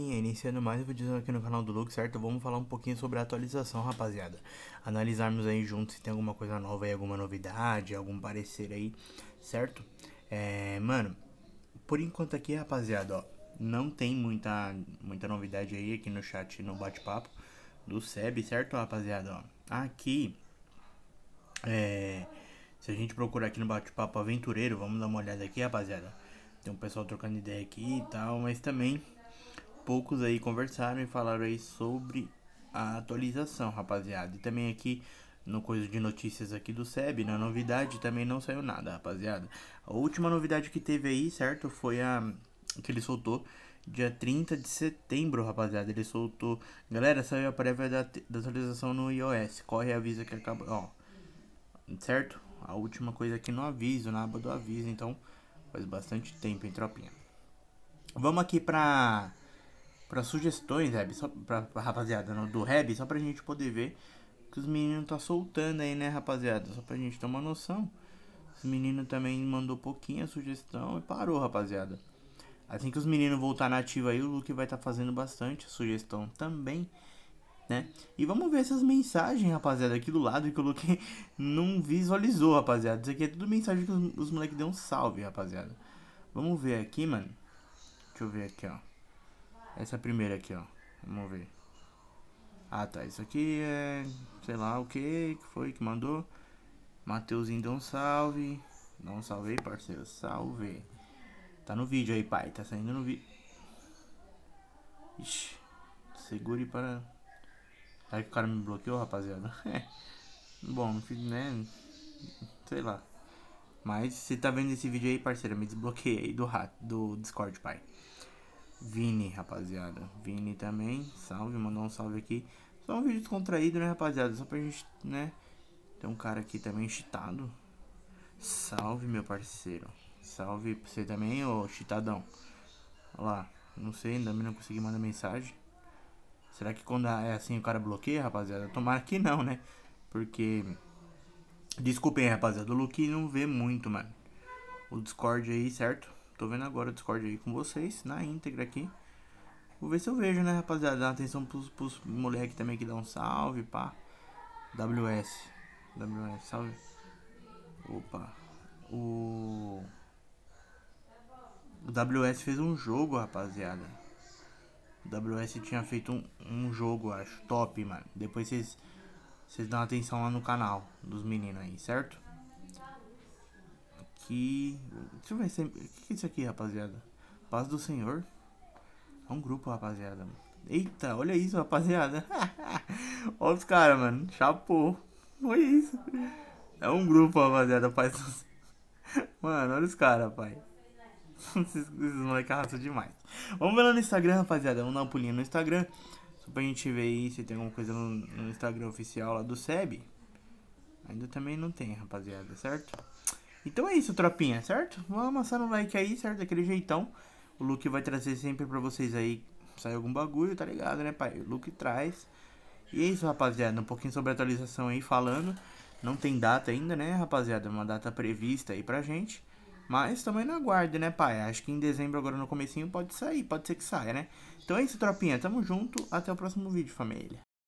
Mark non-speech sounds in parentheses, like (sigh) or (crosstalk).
iniciando mais um vídeo aqui no canal do Luke, certo? Vamos falar um pouquinho sobre a atualização, rapaziada. Analisarmos aí juntos se tem alguma coisa nova aí, alguma novidade, algum parecer aí, certo? É, mano, por enquanto aqui, rapaziada, ó, não tem muita, muita novidade aí aqui no chat, no bate-papo do SEB, certo, rapaziada? Ó, aqui, é, se a gente procurar aqui no bate-papo aventureiro, vamos dar uma olhada aqui, rapaziada. Tem um pessoal trocando ideia aqui e tal, mas também poucos aí conversaram e falaram aí sobre a atualização, rapaziada. E também aqui no coisa de notícias aqui do SEB, na né? novidade também não saiu nada, rapaziada. A última novidade que teve aí, certo, foi a que ele soltou dia 30 de setembro, rapaziada. Ele soltou, galera, saiu a prévia da, da atualização no iOS. Corre e avisa que acabou. ó. Certo? A última coisa aqui no aviso, na aba do aviso, então faz bastante tempo, hein, tropinha. Vamos aqui pra para sugestões, Reb, só pra, pra rapaziada, do Reb, só pra gente poder ver que os meninos tá soltando aí, né, rapaziada? Só pra gente ter uma noção. Os meninos também mandou pouquinha sugestão e parou, rapaziada. Assim que os meninos voltar na ativa aí, o Luke vai estar tá fazendo bastante sugestão também, né? E vamos ver essas mensagens, rapaziada, aqui do lado que o Luke (laughs) não visualizou, rapaziada. Isso aqui é tudo mensagem que os, os moleques deu um salve, rapaziada. Vamos ver aqui, mano. Deixa eu ver aqui, ó. Essa primeira aqui, ó. Vamos ver. Ah, tá. Isso aqui é... Sei lá o que que foi que mandou. Mateuzinho, dá um salve. Não salvei, parceiro. Salve. Tá no vídeo aí, pai. Tá saindo no vídeo. Ixi. Segure para... Será que o cara me bloqueou, rapaziada? (laughs) Bom, não fiz, né? Sei lá. Mas se tá vendo esse vídeo aí, parceiro, me desbloqueei do, do Discord, pai. Vini, rapaziada. Vini também, salve, mandou um salve aqui. Só um vídeo descontraído, né, rapaziada? Só pra gente, né? Tem um cara aqui também chitado. Salve, meu parceiro. Salve pra você também, ô chitadão. Olha lá, não sei, ainda não consegui mandar mensagem. Será que quando é assim o cara bloqueia, rapaziada? Tomara que não, né? Porque. Desculpem, rapaziada. O Luke não vê muito, mano. O Discord aí, certo? Tô vendo agora o Discord aí com vocês, na íntegra aqui. Vou ver se eu vejo, né, rapaziada? Dá atenção pros, pros moleques também que dão um salve, pá. WS. WS, salve. Opa. O... O WS fez um jogo, rapaziada. O WS tinha feito um, um jogo, acho. Top, mano. Depois vocês... Vocês dão atenção lá no canal dos meninos aí, certo? aqui. Deixa eu ver. É- o que é isso aqui, rapaziada? Paz do Senhor. É um grupo, rapaziada. Eita, olha isso, rapaziada. (laughs) olha os caras, mano. Chapou. Olha isso. É um grupo, rapaziada. Paz do Senhor. (laughs) Mano, olha os caras, pai. (laughs) Esses, moleques arrasam demais. Vamos ver lá no Instagram, rapaziada. Vamos dar um pulinho no Instagram. Só pra gente ver aí se tem alguma coisa no, no Instagram oficial lá do SEB. Ainda também não tem, rapaziada, certo? Então é isso, tropinha, certo? Vamos amassar no like aí, certo? Daquele jeitão. O Luke vai trazer sempre pra vocês aí. Sai algum bagulho, tá ligado, né, pai? O Luke traz. E é isso, rapaziada. Um pouquinho sobre a atualização aí falando. Não tem data ainda, né, rapaziada? É uma data prevista aí pra gente. Mas também não aguarde, né, pai? Acho que em dezembro, agora no comecinho, pode sair. Pode ser que saia, né? Então é isso, tropinha. Tamo junto. Até o próximo vídeo, família.